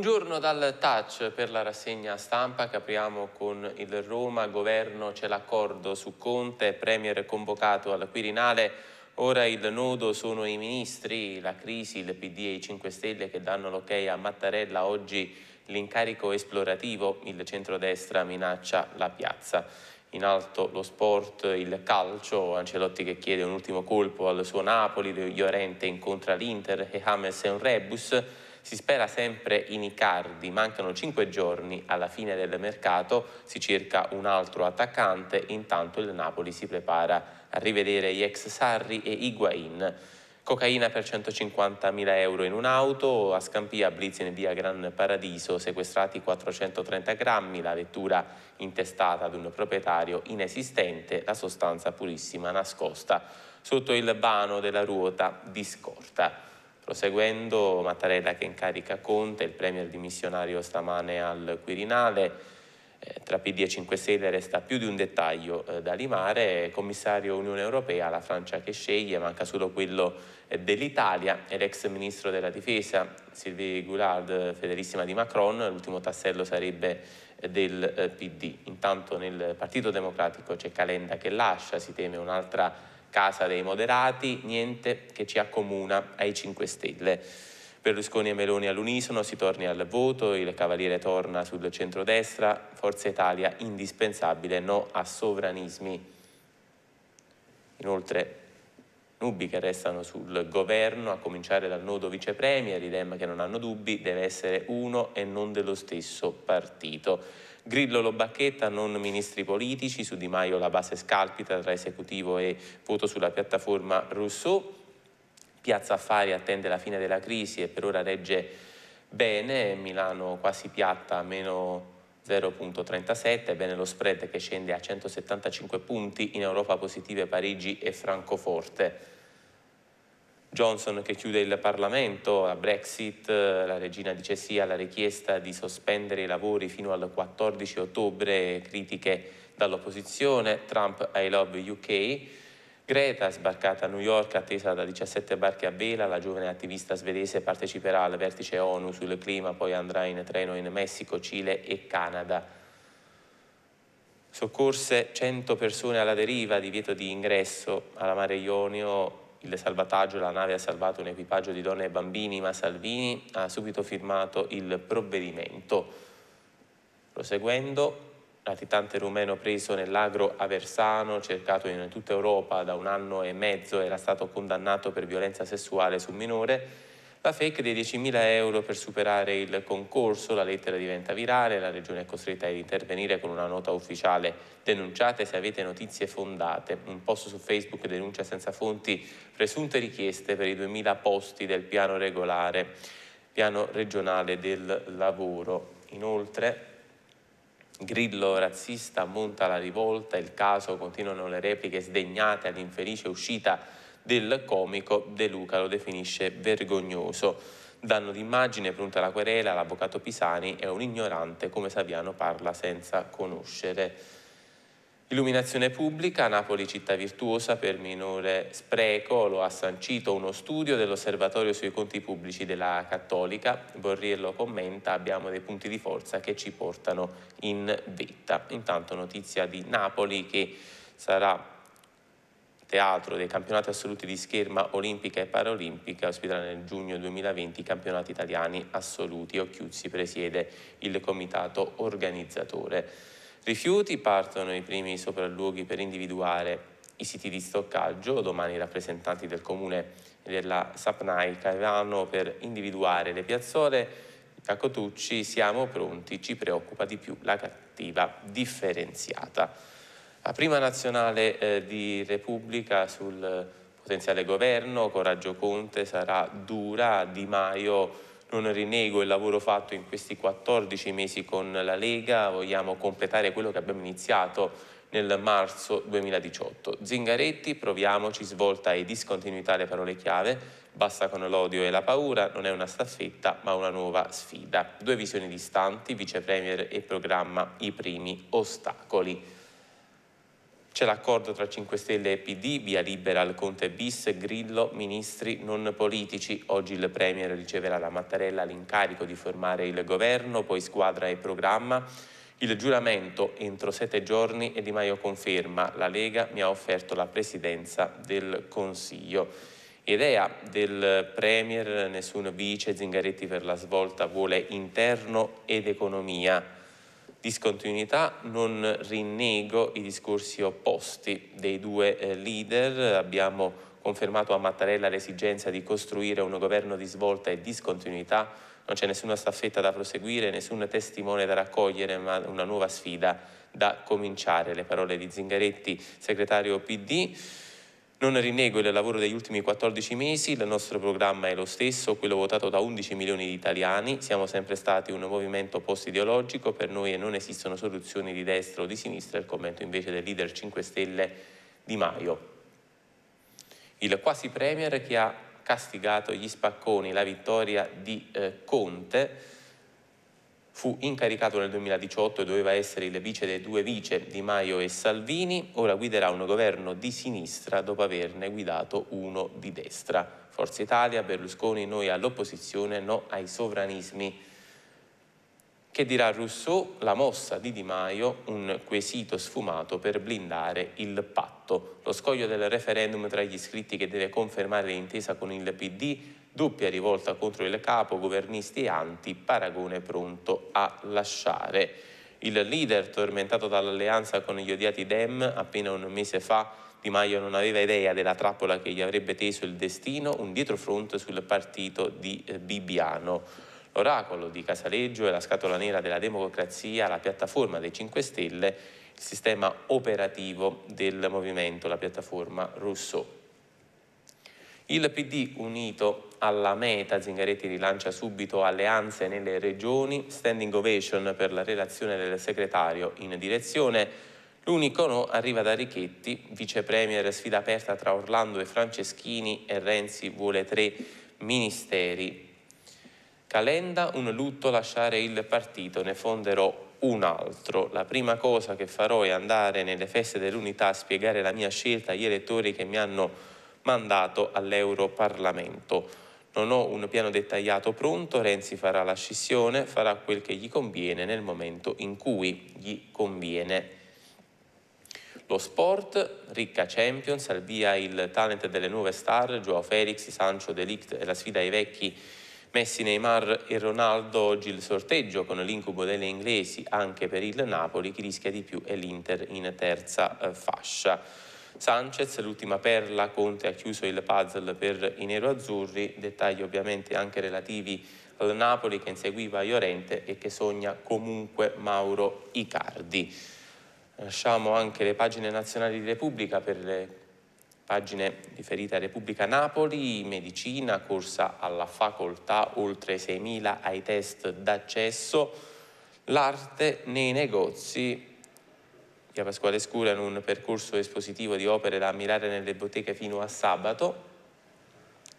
Buongiorno dal touch per la rassegna stampa che apriamo con il Roma, governo c'è l'accordo su Conte, Premier convocato al Quirinale, ora il nodo sono i ministri, la crisi, il PD e i 5 Stelle che danno l'ok a Mattarella, oggi l'incarico esplorativo, il centrodestra minaccia la piazza. In alto lo sport, il calcio, Ancelotti che chiede un ultimo colpo al suo Napoli, Llorente incontra l'Inter e James è un rebus, si spera sempre in Icardi, mancano 5 giorni alla fine del mercato, si cerca un altro attaccante, intanto il Napoli si prepara a rivedere gli ex Sarri e Higuain. Cocaina per 150.000 euro in un'auto, a Scampia, Blitz in via Gran Paradiso, sequestrati 430 grammi, la vettura intestata ad un proprietario inesistente, la sostanza purissima nascosta sotto il vano della ruota di scorta. Proseguendo, Mattarella che incarica Conte, il premier dimissionario stamane al Quirinale, eh, tra PD e 5 Stelle resta più di un dettaglio eh, da limare, commissario Unione Europea, la Francia che sceglie, manca solo quello eh, dell'Italia e l'ex ministro della difesa Sylvie Goulard, eh, fedelissima di Macron, l'ultimo tassello sarebbe eh, del eh, PD. Intanto nel Partito Democratico c'è Calenda che lascia, si teme un'altra casa dei moderati, niente che ci accomuna ai 5 Stelle. Berlusconi e Meloni all'unisono, si torni al voto, il Cavaliere torna sul centrodestra, Forza Italia indispensabile, no a sovranismi. Inoltre nubi che restano sul governo, a cominciare dal nodo vicepremier, i Dem che non hanno dubbi, deve essere uno e non dello stesso partito. Grillo lo bacchetta, non ministri politici, su Di Maio la base scalpita tra esecutivo e voto sulla piattaforma Rousseau. Piazza Affari attende la fine della crisi e per ora regge bene, Milano quasi piatta, meno 0.37, bene lo spread che scende a 175 punti, in Europa positive Parigi e Francoforte. Johnson che chiude il Parlamento, la Brexit, la regina dice sì alla richiesta di sospendere i lavori fino al 14 ottobre, critiche dall'opposizione, Trump I love UK, Greta sbarcata a New York attesa da 17 barche a vela, la giovane attivista svedese parteciperà al vertice ONU sul clima, poi andrà in treno in Messico, Cile e Canada. Soccorse 100 persone alla deriva, divieto di ingresso alla mare Ionio, il salvataggio, la nave ha salvato un equipaggio di donne e bambini, ma Salvini ha subito firmato il provvedimento. Proseguendo, latitante rumeno preso nell'agro aversano, cercato in tutta Europa da un anno e mezzo, era stato condannato per violenza sessuale su minore, la fake dei 10.000 euro per superare il concorso, la lettera diventa virale, la regione è costretta ad intervenire con una nota ufficiale. Denunciate se avete notizie fondate. Un post su Facebook denuncia senza fonti presunte richieste per i 2.000 posti del piano regolare, piano regionale del lavoro. Inoltre Grillo razzista monta la rivolta, il caso, continuano le repliche sdegnate all'infelice uscita del comico De Luca lo definisce vergognoso. Danno d'immagine, pronta la querela, l'avvocato Pisani è un ignorante come Saviano parla senza conoscere. Illuminazione pubblica, Napoli città virtuosa per minore spreco, lo ha sancito uno studio dell'osservatorio sui conti pubblici della Cattolica. Borriello commenta, abbiamo dei punti di forza che ci portano in vetta. Intanto notizia di Napoli che sarà teatro dei campionati assoluti di scherma olimpica e paralimpica ospiterà nel giugno 2020 i campionati italiani assoluti. Occhiuzzi presiede il comitato organizzatore. Rifiuti partono i primi sopralluoghi per individuare i siti di stoccaggio, domani i rappresentanti del comune e della Sapnai Caivano per individuare le piazzole. Cacotucci, siamo pronti, ci preoccupa di più la cattiva differenziata. La prima nazionale eh, di Repubblica sul eh, potenziale governo, Coraggio Conte, sarà dura, Di Maio non rinego il lavoro fatto in questi 14 mesi con la Lega, vogliamo completare quello che abbiamo iniziato nel marzo 2018. Zingaretti, proviamoci, svolta e discontinuità le parole chiave, basta con l'odio e la paura, non è una staffetta ma una nuova sfida. Due visioni distanti, vicepremier e programma i primi ostacoli. C'è l'accordo tra 5 Stelle e PD, via libera al Conte bis, Grillo, ministri non politici. Oggi il Premier riceverà da Mattarella l'incarico di formare il governo, poi squadra e programma. Il giuramento entro sette giorni e Di Maio conferma la Lega mi ha offerto la presidenza del Consiglio. Idea del Premier, nessun vice, Zingaretti per la svolta vuole interno ed economia discontinuità non rinnego i discorsi opposti dei due eh, leader, abbiamo confermato a Mattarella l'esigenza di costruire un governo di svolta e discontinuità, non c'è nessuna staffetta da proseguire, nessun testimone da raccogliere, ma una nuova sfida da cominciare. Le parole di Zingaretti, segretario PD. Non rinnego il lavoro degli ultimi 14 mesi, il nostro programma è lo stesso, quello votato da 11 milioni di italiani, siamo sempre stati un movimento post-ideologico, per noi non esistono soluzioni di destra o di sinistra, il commento invece del leader 5 Stelle Di Maio. Il quasi premier che ha castigato gli spacconi, la vittoria di eh, Conte, Fu incaricato nel 2018 e doveva essere il vice dei due vice Di Maio e Salvini, ora guiderà un governo di sinistra dopo averne guidato uno di destra. Forza Italia, Berlusconi, noi all'opposizione, no ai sovranismi. Che dirà Rousseau, la mossa di Di Maio, un quesito sfumato per blindare il patto. Lo scoglio del referendum tra gli iscritti che deve confermare l'intesa con il PD Doppia rivolta contro il capo, governisti e anti, Paragone pronto a lasciare. Il leader, tormentato dall'alleanza con gli odiati Dem, appena un mese fa di Maio non aveva idea della trappola che gli avrebbe teso il destino, un dietrofront sul partito di eh, Bibiano. L'oracolo di Casaleggio è la scatola nera della democrazia, la piattaforma dei 5 Stelle, il sistema operativo del movimento, la piattaforma Rousseau. Il PD unito alla meta, Zingaretti rilancia subito alleanze nelle regioni, standing ovation per la relazione del segretario in direzione. L'unico no arriva da Richetti, vice premier sfida aperta tra Orlando e Franceschini e Renzi vuole tre ministeri. Calenda, un lutto lasciare il partito, ne fonderò un altro. La prima cosa che farò è andare nelle feste dell'unità a spiegare la mia scelta agli elettori che mi hanno mandato all'Europarlamento. Non ho un piano dettagliato pronto, Renzi farà la scissione, farà quel che gli conviene nel momento in cui gli conviene. Lo sport, ricca Champions, al via il talent delle nuove star, Joao Felix, Sancho, Delict e la sfida ai vecchi Messi, Neymar e Ronaldo, oggi il sorteggio con l'incubo delle inglesi anche per il Napoli, chi rischia di più è l'Inter in terza eh, fascia. Sanchez, l'ultima perla, Conte ha chiuso il puzzle per i nero-azzurri, dettagli ovviamente anche relativi al Napoli che inseguiva Iorente e che sogna comunque Mauro Icardi. Lasciamo anche le pagine nazionali di Repubblica per le pagine riferite a Repubblica Napoli, medicina, corsa alla facoltà, oltre 6.000 ai test d'accesso, l'arte nei negozi, Via Pasquale Scura in un percorso espositivo di opere da ammirare nelle botteghe fino a sabato.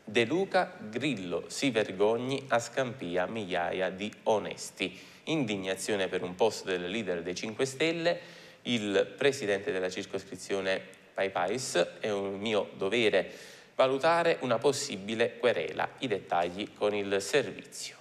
De Luca Grillo si vergogni a scampia migliaia di onesti. Indignazione per un posto del leader dei 5 Stelle, il presidente della circoscrizione Pai Pais, è un mio dovere valutare una possibile querela, i dettagli con il servizio.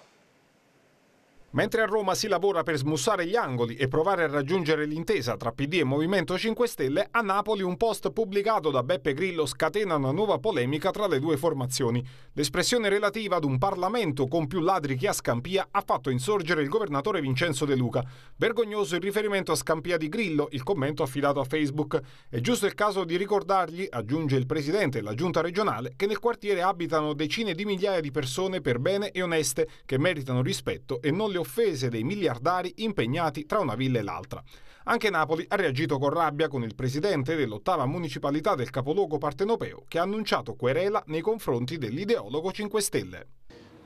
Mentre a Roma si lavora per smussare gli angoli e provare a raggiungere l'intesa tra PD e Movimento 5 Stelle, a Napoli un post pubblicato da Beppe Grillo scatena una nuova polemica tra le due formazioni. L'espressione relativa ad un Parlamento con più ladri che a Scampia ha fatto insorgere il governatore Vincenzo De Luca. Vergognoso il riferimento a Scampia di Grillo, il commento affidato a Facebook. È giusto il caso di ricordargli, aggiunge il Presidente e la Giunta regionale, che nel quartiere abitano decine di migliaia di persone per bene e oneste che meritano rispetto e non le offese dei miliardari impegnati tra una villa e l'altra. Anche Napoli ha reagito con rabbia con il presidente dell'ottava municipalità del capoluogo partenopeo che ha annunciato querela nei confronti dell'ideologo 5 Stelle.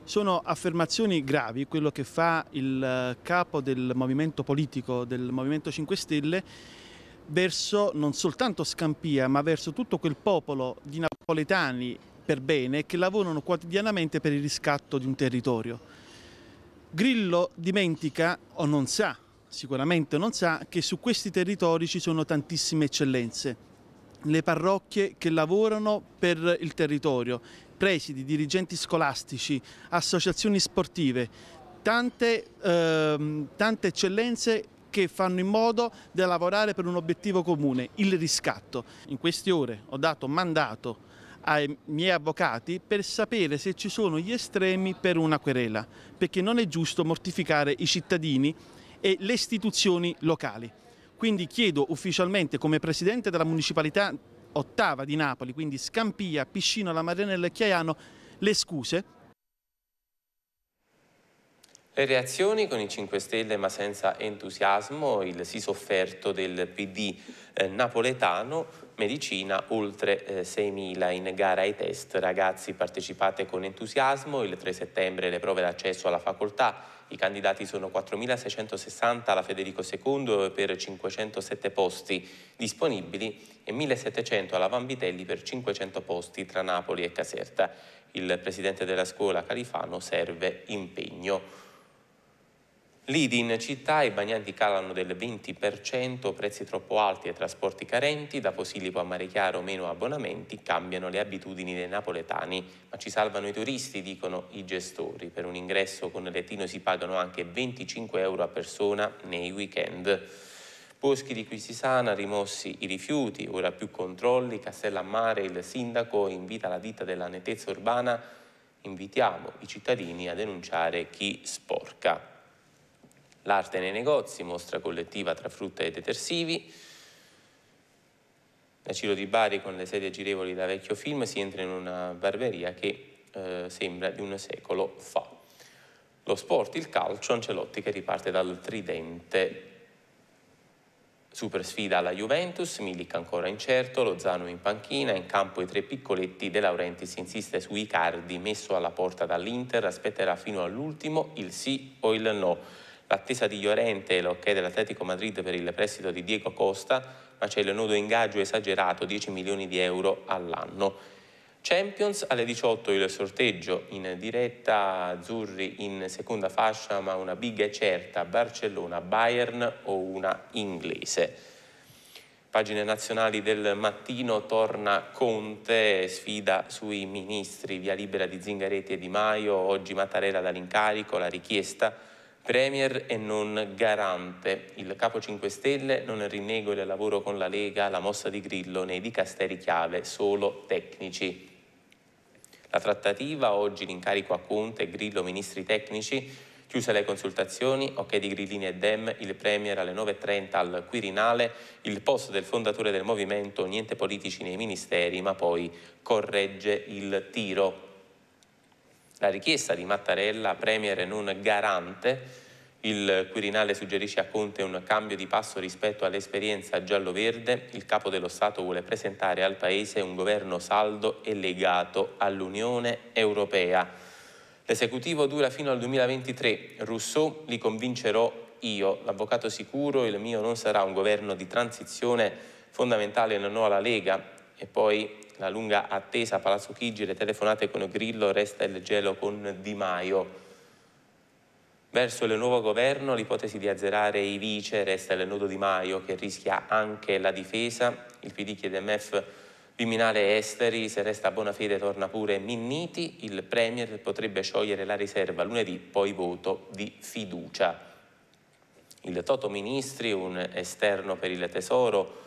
Sono affermazioni gravi quello che fa il eh, capo del movimento politico del Movimento 5 Stelle verso non soltanto Scampia ma verso tutto quel popolo di napoletani per bene che lavorano quotidianamente per il riscatto di un territorio. Grillo dimentica o non sa, sicuramente non sa, che su questi territori ci sono tantissime eccellenze, le parrocchie che lavorano per il territorio, presidi, dirigenti scolastici, associazioni sportive, tante, ehm, tante eccellenze che fanno in modo di lavorare per un obiettivo comune, il riscatto. In queste ore ho dato mandato ai miei avvocati per sapere se ci sono gli estremi per una querela, perché non è giusto mortificare i cittadini e le istituzioni locali. Quindi chiedo ufficialmente come Presidente della Municipalità Ottava di Napoli, quindi Scampia, Piscino, La Marianella e Chiaiano, le scuse le reazioni con i 5 Stelle ma senza entusiasmo, il sì sofferto del PD eh, napoletano, medicina oltre eh, 6.000 in gara ai test. Ragazzi partecipate con entusiasmo, il 3 settembre le prove d'accesso alla facoltà, i candidati sono 4.660 alla Federico II per 507 posti disponibili e 1.700 alla Vanvitelli per 500 posti tra Napoli e Caserta. Il presidente della scuola Califano serve impegno. Lidi in città i bagnanti calano del 20%, prezzi troppo alti e trasporti carenti, da Posillipo a Marechiaro meno abbonamenti, cambiano le abitudini dei napoletani, ma ci salvano i turisti, dicono i gestori. Per un ingresso con lettino si pagano anche 25 euro a persona nei weekend. Boschi di Quisisana, rimossi i rifiuti, ora più controlli, Castellammare, il sindaco invita la ditta della nettezza urbana, invitiamo i cittadini a denunciare chi sporca l'arte nei negozi, mostra collettiva tra frutta e detersivi, da Ciro di Bari con le sedie girevoli da vecchio film si entra in una barberia che eh, sembra di un secolo fa. Lo sport, il calcio, Ancelotti che riparte dal tridente. Super sfida alla Juventus, Milik ancora incerto, Lozano in panchina, in campo i tre piccoletti, De Laurenti si insiste su Icardi, messo alla porta dall'Inter, aspetterà fino all'ultimo il sì o il no l'attesa di Llorente e l'ok dell'Atletico Madrid per il prestito di Diego Costa, ma c'è il nudo ingaggio esagerato, 10 milioni di euro all'anno. Champions alle 18 il sorteggio in diretta Azzurri in seconda fascia ma una big e certa Barcellona, Bayern o una inglese. Pagine nazionali del mattino torna Conte, sfida sui ministri, via libera di Zingaretti e Di Maio, oggi Mattarella dall'incarico, la richiesta Premier e non garante. Il capo 5 Stelle non rinnego il lavoro con la Lega, la mossa di Grillo nei dicasteri chiave, solo tecnici. La trattativa, oggi l'incarico a Conte Grillo ministri tecnici, chiuse le consultazioni, ok di Grillini e Dem, il Premier alle 9.30 al Quirinale, il posto del fondatore del movimento, niente politici nei ministeri, ma poi corregge il tiro. La richiesta di Mattarella, Premier non garante, il Quirinale suggerisce a Conte un cambio di passo rispetto all'esperienza giallo-verde, il Capo dello Stato vuole presentare al Paese un governo saldo e legato all'Unione Europea. L'esecutivo dura fino al 2023, Rousseau li convincerò io, l'avvocato sicuro, il mio non sarà un governo di transizione fondamentale non ho alla Lega e poi la lunga attesa a Palazzo Chigi, le telefonate con Grillo, resta il gelo con Di Maio. Verso il nuovo governo l'ipotesi di azzerare i vice resta il nodo Di Maio che rischia anche la difesa, il PD chiede MF Viminale Esteri, se resta a buona fede torna pure Minniti, il Premier potrebbe sciogliere la riserva lunedì, poi voto di fiducia. Il Toto Ministri, un esterno per il Tesoro,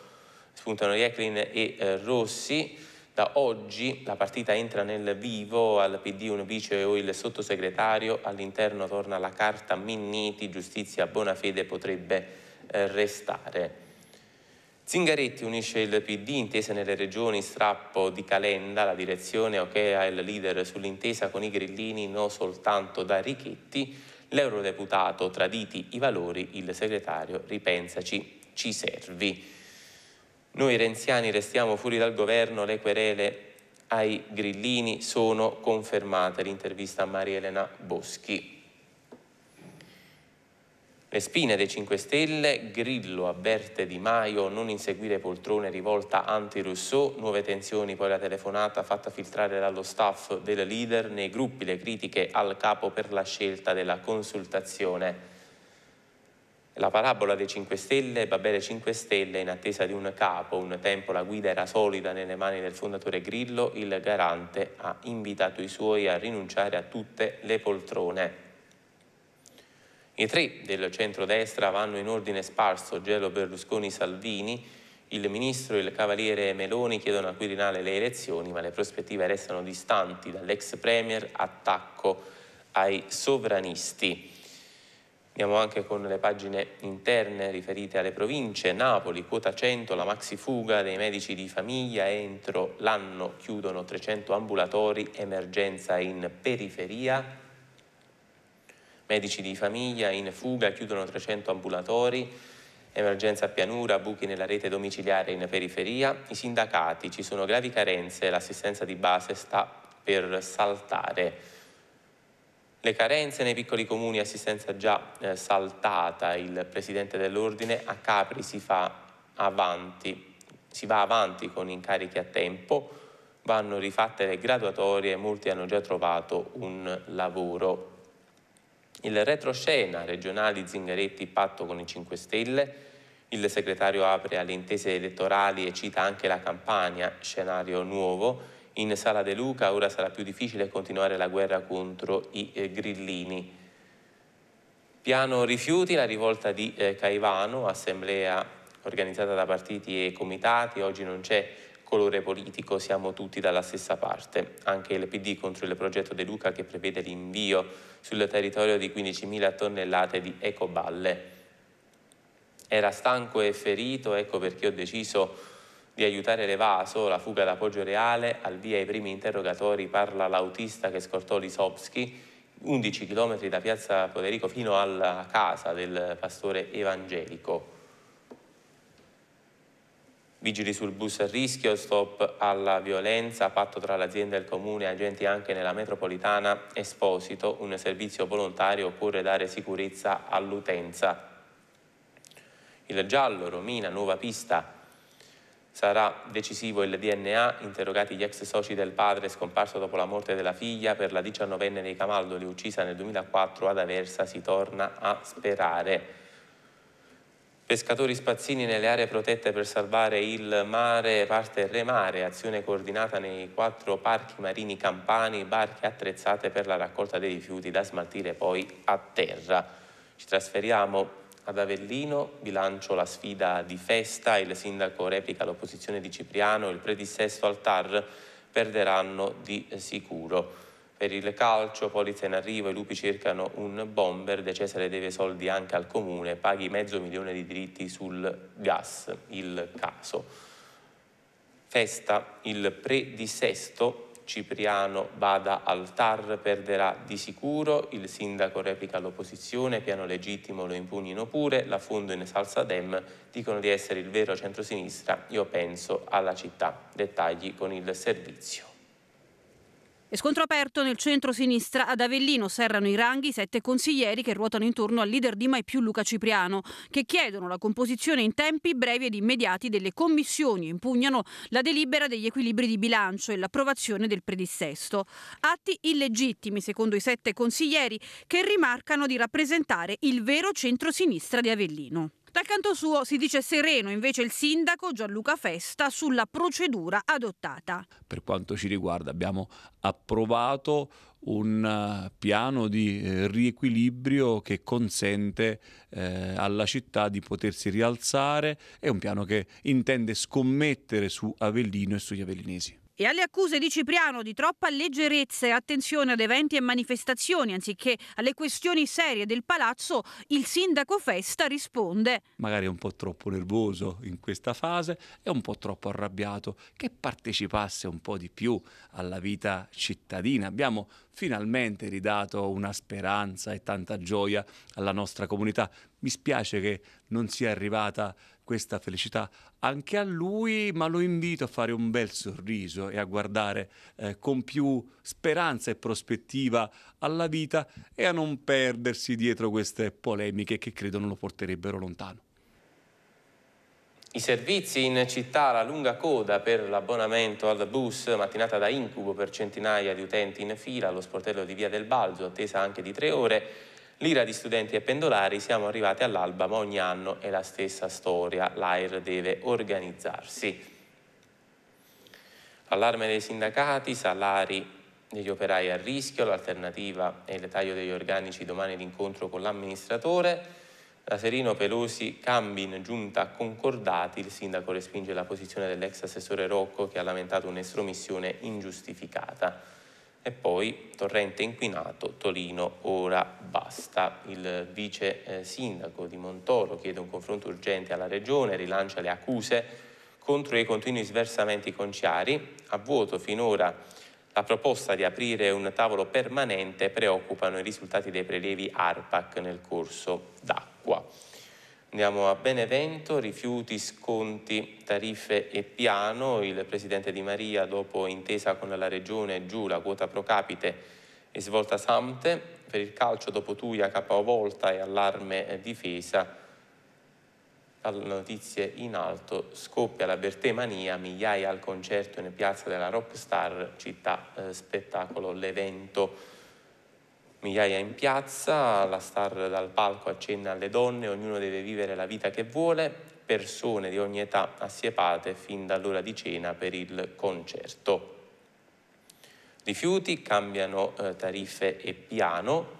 spuntano Ieklin e eh, Rossi, da oggi la partita entra nel vivo, al PD un vice o il sottosegretario, all'interno torna la carta Minniti, giustizia buona fede potrebbe eh, restare. Zingaretti unisce il PD, intesa nelle regioni, strappo di Calenda, la direzione, ok è il leader sull'intesa con i grillini, no soltanto da Richetti, l'eurodeputato traditi i valori, il segretario ripensaci, ci servi. Noi renziani restiamo fuori dal governo, le querele ai grillini sono confermate, l'intervista a Maria Elena Boschi. Le spine dei 5 Stelle, Grillo avverte Di Maio non inseguire poltrone rivolta anti-Rousseau, nuove tensioni poi la telefonata fatta filtrare dallo staff del leader nei gruppi le critiche al capo per la scelta della consultazione. La parabola dei 5 Stelle, Babele 5 Stelle, in attesa di un capo, un tempo la guida era solida nelle mani del fondatore Grillo, il garante ha invitato i suoi a rinunciare a tutte le poltrone. I tre del centro-destra vanno in ordine sparso, Gelo Berlusconi-Salvini, il ministro e il cavaliere Meloni chiedono a Quirinale le elezioni, ma le prospettive restano distanti dall'ex premier attacco ai sovranisti. Andiamo anche con le pagine interne riferite alle province. Napoli, quota 100, la maxi fuga dei medici di famiglia. Entro l'anno chiudono 300 ambulatori, emergenza in periferia. Medici di famiglia in fuga, chiudono 300 ambulatori emergenza a pianura, buchi nella rete domiciliare in periferia, i sindacati, ci sono gravi carenze, l'assistenza di base sta per saltare. Le carenze nei piccoli comuni, assistenza già eh, saltata, il presidente dell'ordine a Capri si, fa avanti, si va avanti con incarichi a tempo, vanno rifatte le graduatorie, molti hanno già trovato un lavoro. Il retroscena regionali Zingaretti patto con i 5 Stelle, il segretario apre alle intese elettorali e cita anche la Campania, scenario nuovo, in Sala De Luca ora sarà più difficile continuare la guerra contro i eh, grillini. Piano rifiuti, la rivolta di eh, Caivano, assemblea organizzata da partiti e comitati, oggi non c'è colore politico, siamo tutti dalla stessa parte. Anche il PD contro il progetto De Luca che prevede l'invio sul territorio di 15.000 tonnellate di ecoballe. Era stanco e ferito, ecco perché ho deciso di aiutare Levaso, la fuga da Poggio Reale, al via i primi interrogatori parla l'autista che scortò Lisovski, 11 km da piazza Poderico fino alla casa del pastore evangelico. Vigili sul bus a rischio, stop alla violenza, patto tra l'azienda e il comune, agenti anche nella metropolitana, esposito, un servizio volontario, occorre dare sicurezza all'utenza. Il giallo, Romina, nuova pista, Sarà decisivo il DNA, interrogati gli ex soci del padre scomparso dopo la morte della figlia per la diciannovenne dei Camaldoli uccisa nel 2004 ad Aversa si torna a sperare. Pescatori spazzini nelle aree protette per salvare il mare, parte remare, azione coordinata nei quattro parchi marini campani, barche attrezzate per la raccolta dei rifiuti da smaltire poi a terra. Ci trasferiamo ad Avellino bilancio la sfida di festa, il sindaco replica l'opposizione di Cipriano, il predissesto al TAR perderanno di sicuro. Per il calcio, polizia in arrivo, i lupi cercano un bomber, De Cesare deve soldi anche al comune, paghi mezzo milione di diritti sul gas, il caso. Festa, il predissesto Cipriano bada al TAR, perderà di sicuro, il sindaco replica l'opposizione, piano legittimo lo impugnino pure, la Fundo in salsa Dem, dicono di essere il vero centrosinistra, io penso alla città. Dettagli con il servizio. E scontro aperto nel centro-sinistra ad Avellino serrano i ranghi sette consiglieri che ruotano intorno al leader di Mai più Luca Cipriano, che chiedono la composizione in tempi brevi ed immediati delle commissioni e impugnano la delibera degli equilibri di bilancio e l'approvazione del predissesto. Atti illegittimi, secondo i sette consiglieri, che rimarcano di rappresentare il vero centro-sinistra di Avellino. Dal canto suo si dice sereno invece il sindaco Gianluca Festa sulla procedura adottata. Per quanto ci riguarda abbiamo approvato un eh, piano di eh, riequilibrio che consente eh, alla città di potersi rialzare, è un piano che intende scommettere su Avellino e sugli avellinesi. E alle accuse di Cipriano di troppa leggerezza e attenzione ad eventi e manifestazioni anziché alle questioni serie del palazzo, il sindaco Festa risponde. Magari un po' troppo nervoso in questa fase e un po' troppo arrabbiato, che partecipasse un po' di più alla vita cittadina. Abbiamo finalmente ridato una speranza e tanta gioia alla nostra comunità. Mi spiace che non sia arrivata questa felicità anche a lui, ma lo invito a fare un bel sorriso e a guardare eh, con più speranza e prospettiva alla vita e a non perdersi dietro queste polemiche che credo non lo porterebbero lontano. I servizi in città, la lunga coda per l'abbonamento al bus, mattinata da incubo per centinaia di utenti in fila allo sportello di Via del Balzo, attesa anche di tre ore. L'IRA di studenti e pendolari siamo arrivati all'alba, ma ogni anno è la stessa storia, l'AIR deve organizzarsi. Allarme dei sindacati, salari degli operai a rischio, l'alternativa è il taglio degli organici domani l'incontro con l'amministratore, la Serino Pelosi cambi in giunta concordati, il sindaco respinge la posizione dell'ex assessore Rocco che ha lamentato un'estromissione ingiustificata e poi torrente inquinato Torino ora basta. Il vice eh, sindaco di Montoro chiede un confronto urgente alla regione, rilancia le accuse contro i continui sversamenti conciari, a vuoto finora la proposta di aprire un tavolo permanente preoccupano i risultati dei prelievi ARPAC nel corso d'acqua. Andiamo a Benevento, rifiuti, sconti, tariffe e piano. Il Presidente Di Maria, dopo intesa con la Regione, giù la quota pro capite e svolta Samte. Per il calcio, dopo Tuia, capovolta e allarme difesa. Alle notizie in alto, scoppia la Bertemania, migliaia al concerto in piazza della Rockstar, città eh, spettacolo, l'evento migliaia in piazza, la star dal palco accenna alle donne, ognuno deve vivere la vita che vuole, persone di ogni età assiepate fin dall'ora di cena per il concerto. Rifiuti, cambiano eh, tariffe e piano.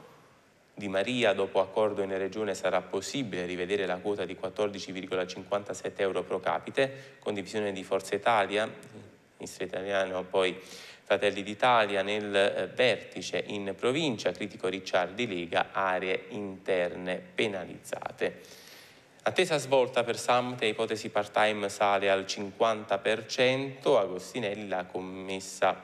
Di Maria, dopo accordo in Regione, sarà possibile rivedere la quota di 14,57 euro pro capite, con divisione di Forza Italia, ministro italiano poi Fratelli d'Italia nel eh, vertice in provincia, critico Ricciardi Lega, aree interne penalizzate. Attesa svolta per Samte, ipotesi part-time sale al 50%, Agostinelli la commessa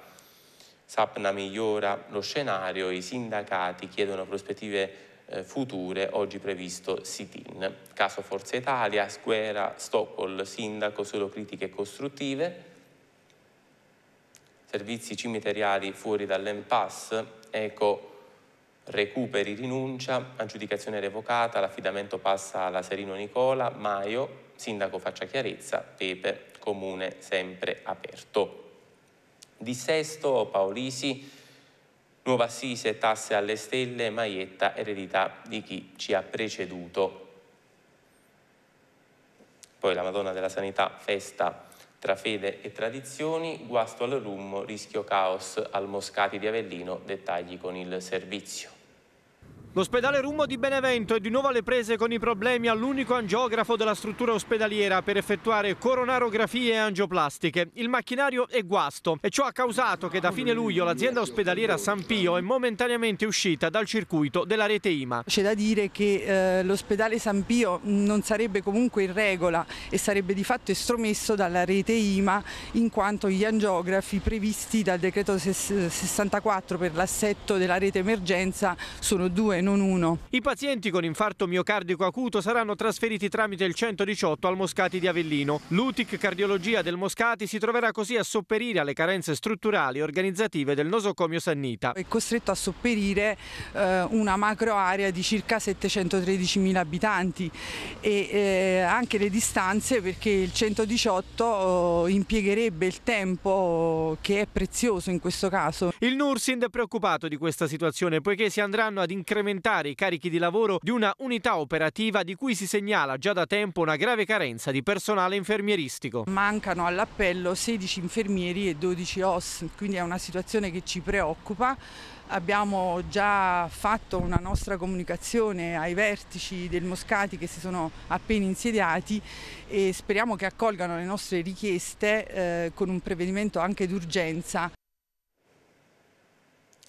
Sapna migliora lo scenario, i sindacati chiedono prospettive eh, future, oggi previsto sit-in. Caso Forza Italia, Squera, Stockholm, Sindaco, solo critiche costruttive servizi cimiteriali fuori dall'impasse, eco recuperi rinuncia, aggiudicazione revocata, l'affidamento passa alla Serino Nicola, Maio, sindaco faccia chiarezza, Pepe, comune sempre aperto. Dissesto, Paolisi, nuova assise, tasse alle stelle, Maietta, eredità di chi ci ha preceduto. Poi la Madonna della Sanità, festa tra fede e tradizioni, guasto al rum, rischio caos, al Moscati di Avellino, dettagli con il servizio. L'ospedale Rummo di Benevento è di nuovo alle prese con i problemi all'unico angiografo della struttura ospedaliera per effettuare coronarografie e angioplastiche. Il macchinario è guasto e ciò ha causato che da fine luglio l'azienda ospedaliera San Pio è momentaneamente uscita dal circuito della rete IMA. C'è da dire che eh, l'ospedale San Pio non sarebbe comunque in regola e sarebbe di fatto estromesso dalla rete IMA in quanto gli angiografi previsti dal decreto 64 per l'assetto della rete emergenza sono due non uno. I pazienti con infarto miocardico acuto saranno trasferiti tramite il 118 al Moscati di Avellino. L'UTIC Cardiologia del Moscati si troverà così a sopperire alle carenze strutturali e organizzative del nosocomio Sannita. È costretto a sopperire eh, una macroarea di circa 713.000 abitanti e eh, anche le distanze perché il 118 impiegherebbe il tempo oh, che è prezioso in questo caso. Il NURSIND è preoccupato di questa situazione poiché si andranno ad incrementare aumentare i carichi di lavoro di una unità operativa di cui si segnala già da tempo una grave carenza di personale infermieristico. Mancano all'appello 16 infermieri e 12 OS, quindi è una situazione che ci preoccupa. Abbiamo già fatto una nostra comunicazione ai vertici del Moscati che si sono appena insediati e speriamo che accolgano le nostre richieste eh, con un prevedimento anche d'urgenza.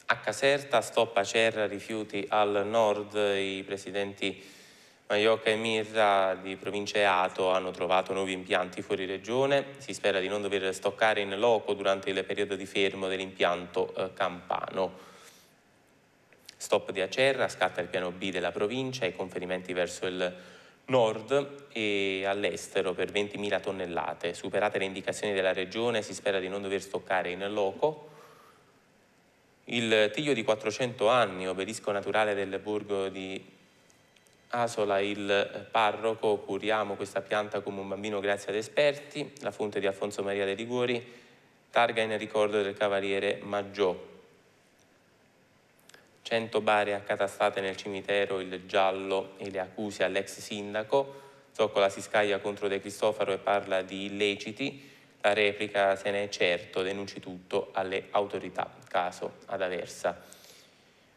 A Caserta, stop a Cerra, rifiuti al nord, i presidenti Maiocca e Mirra di provincia Ato hanno trovato nuovi impianti fuori regione, si spera di non dover stoccare in loco durante il periodo di fermo dell'impianto eh, campano. Stop di Acerra, scatta il piano B della provincia, i conferimenti verso il nord e all'estero per 20.000 tonnellate. Superate le indicazioni della regione si spera di non dover stoccare in loco il Tiglio di 400 anni, obelisco naturale del borgo di Asola, il parroco, curiamo questa pianta come un bambino grazie ad esperti, la fonte di Alfonso Maria de Liguori, targa in ricordo del cavaliere Maggiò. 100 bare accatastate nel cimitero, il giallo e le accuse all'ex sindaco, Zoccola si scaglia contro De Cristofaro e parla di illeciti, la replica se ne è certo, denunci tutto alle autorità, caso ad Aversa.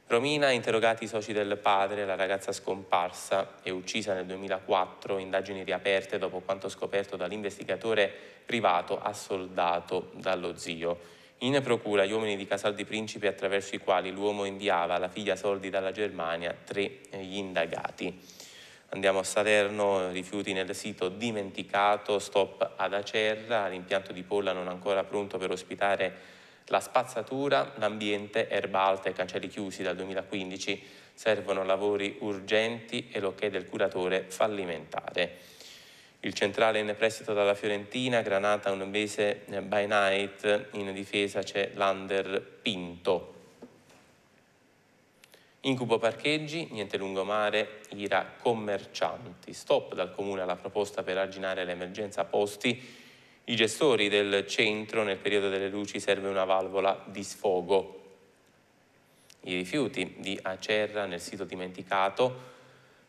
Romina, interrogati i soci del padre, la ragazza scomparsa e uccisa nel 2004, indagini riaperte dopo quanto scoperto dall'investigatore privato assoldato dallo zio. In procura gli uomini di Casal di Principe attraverso i quali l'uomo inviava alla figlia soldi dalla Germania, tre eh, gli indagati. Andiamo a Salerno, rifiuti nel sito dimenticato, stop ad Acerra, l'impianto di Polla non ancora pronto per ospitare la spazzatura, l'ambiente, erba alta e cancelli chiusi dal 2015, servono lavori urgenti e l'ok del curatore fallimentare. Il centrale in prestito dalla Fiorentina, Granata un mese by night, in difesa c'è l'Under Pinto. Incubo parcheggi, niente lungomare, ira commercianti. Stop dal Comune alla proposta per arginare l'emergenza posti. I gestori del centro nel periodo delle luci serve una valvola di sfogo. I rifiuti di Acerra nel sito dimenticato,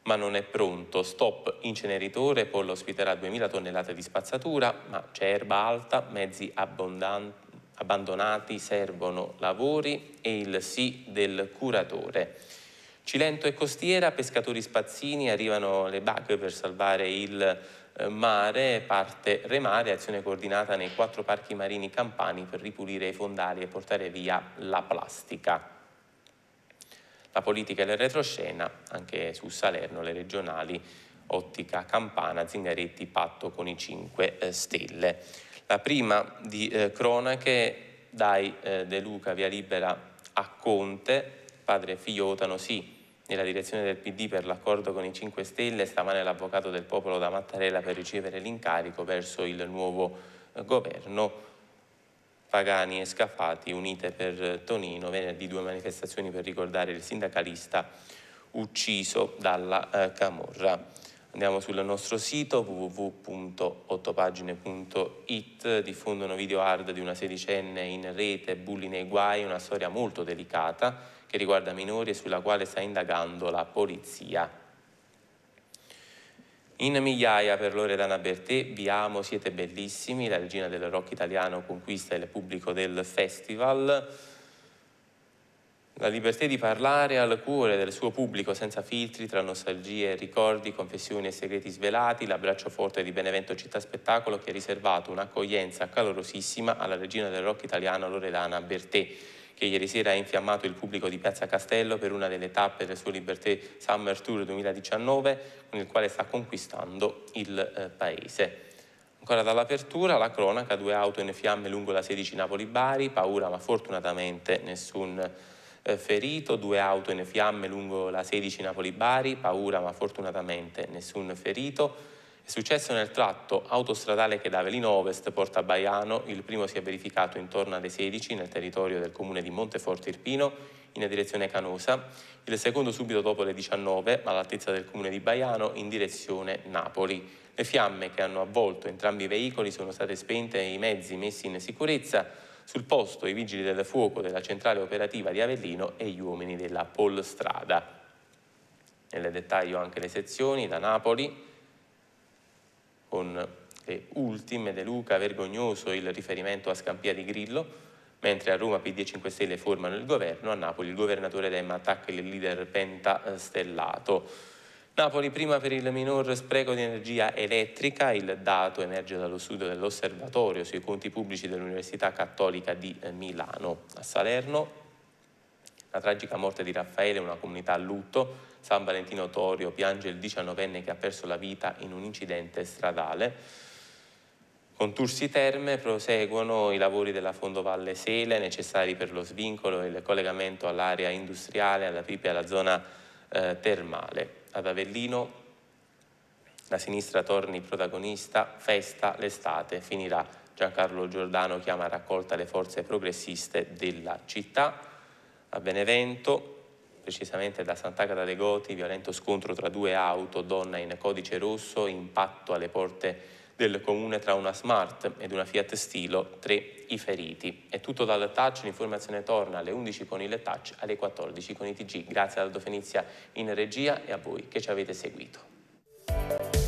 ma non è pronto. Stop inceneritore, Pollo ospiterà 2000 tonnellate di spazzatura, ma c'è erba alta, mezzi abbondanti Abbandonati servono lavori e il sì del curatore. Cilento e Costiera, pescatori spazzini, arrivano le bug per salvare il eh, mare, parte remare, azione coordinata nei quattro parchi marini campani per ripulire i fondali e portare via la plastica. La politica e la retroscena, anche su Salerno, le regionali, ottica campana, Zingaretti, patto con i 5 eh, Stelle. La eh, prima di eh, cronache dai eh, De Luca via libera a Conte, padre e figlio votano sì nella direzione del PD per l'accordo con i 5 Stelle, stamane l'avvocato del popolo da Mattarella per ricevere l'incarico verso il nuovo eh, governo. Pagani e Scafati unite per eh, Tonino, venerdì due manifestazioni per ricordare il sindacalista ucciso dalla eh, Camorra. Andiamo sul nostro sito www.ottopagine.it, diffondono video hard di una sedicenne in rete, bulli nei guai, una storia molto delicata che riguarda minori e sulla quale sta indagando la polizia. In migliaia per Loredana Bertè, vi amo, siete bellissimi, la regina del rock italiano conquista il pubblico del festival. La libertà di parlare al cuore del suo pubblico senza filtri tra nostalgie, e ricordi, confessioni e segreti svelati, l'abbraccio forte di Benevento Città Spettacolo che ha riservato un'accoglienza calorosissima alla regina del rock italiano Loredana Bertè che ieri sera ha infiammato il pubblico di Piazza Castello per una delle tappe del suo Liberté Summer Tour 2019, con il quale sta conquistando il eh, paese. Ancora dall'apertura, la cronaca, due auto in fiamme lungo la 16 Napoli-Bari, paura ma fortunatamente nessun eh, ferito, due auto in fiamme lungo la 16 Napoli-Bari, paura ma fortunatamente nessun ferito. È successo nel tratto autostradale che da Avelino Ovest porta a Baiano, il primo si è verificato intorno alle 16 nel territorio del comune di Monteforte Irpino in direzione Canosa, il secondo subito dopo le 19 all'altezza del comune di Baiano in direzione Napoli. Le fiamme che hanno avvolto entrambi i veicoli sono state spente e i mezzi messi in sicurezza sul posto i vigili del fuoco della centrale operativa di Avellino e gli uomini della Polstrada. Nel dettaglio anche le sezioni da Napoli, con le ultime De Luca vergognoso il riferimento a Scampia di Grillo, mentre a Roma PD e 5 Stelle formano il governo, a Napoli il governatore Demma attacca il leader pentastellato. Napoli prima per il minor spreco di energia elettrica, il dato emerge dallo studio dell'osservatorio sui conti pubblici dell'Università Cattolica di eh, Milano. A Salerno la tragica morte di Raffaele, una comunità a lutto, San Valentino Torio piange il diciannovenne che ha perso la vita in un incidente stradale. Con Tursi Terme proseguono i lavori della Fondovalle Sele necessari per lo svincolo e il collegamento all'area industriale, alla Pipe e alla zona eh, termale ad Avellino la sinistra torni protagonista, festa, l'estate, finirà. Giancarlo Giordano chiama a raccolta le forze progressiste della città. A Benevento, precisamente da Sant'Agata dei Goti, violento scontro tra due auto, donna in codice rosso, impatto alle porte del comune tra una Smart ed una Fiat Stilo, 3 i feriti. È tutto dal touch, l'informazione torna alle 11 con il touch, alle 14 con i TG. Grazie a Aldo Fenizia in regia e a voi che ci avete seguito.